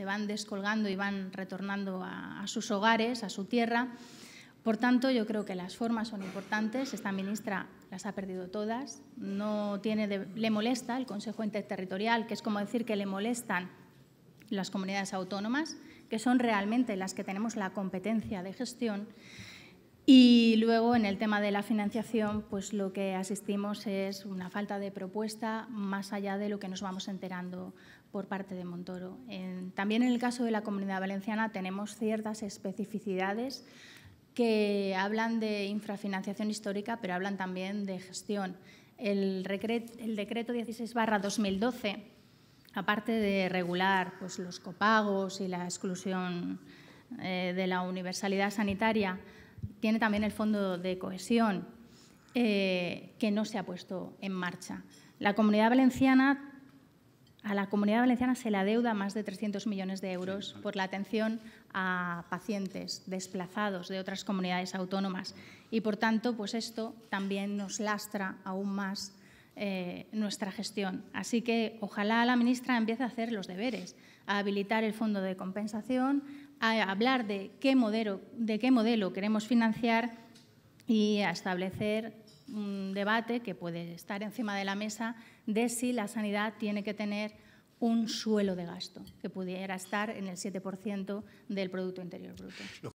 se van descolgando y van retornando a, sus hogares, a su tierra. Por tanto, yo creo que las formas son importantes. Esta ministra las ha perdido todas. No tiene le molesta el Consejo Interterritorial, que es como decir que le molestan las comunidades autónomas, que son realmente las que tenemos la competencia de gestión. Y luego, en el tema de la financiación, pues lo que asistimos es una falta de propuesta más allá de lo que nos vamos enterando por parte de Montoro. también en el caso de la comunidad valenciana tenemos ciertas especificidades que hablan de infrafinanciación histórica, pero hablan también de gestión. El, el decreto 16-2012, aparte de regular pues, los copagos y la exclusión eh, de la universalidad sanitaria, tiene también el fondo de cohesión eh, que no se ha puesto en marcha. La comunidad valenciana a la comunidad valenciana se le deuda más de 300 millones de euros por la atención a pacientes desplazados de otras comunidades autónomas y, por tanto, pues esto también nos lastra aún más eh, nuestra gestión. Así que ojalá la ministra empiece a hacer los deberes, a habilitar el fondo de compensación, a hablar de qué modelo, de qué modelo queremos financiar y a establecer un debate que puede estar encima de la mesa de si la sanidad tiene que tener un suelo de gasto que pudiera estar en el 7% del Producto Interior Bruto.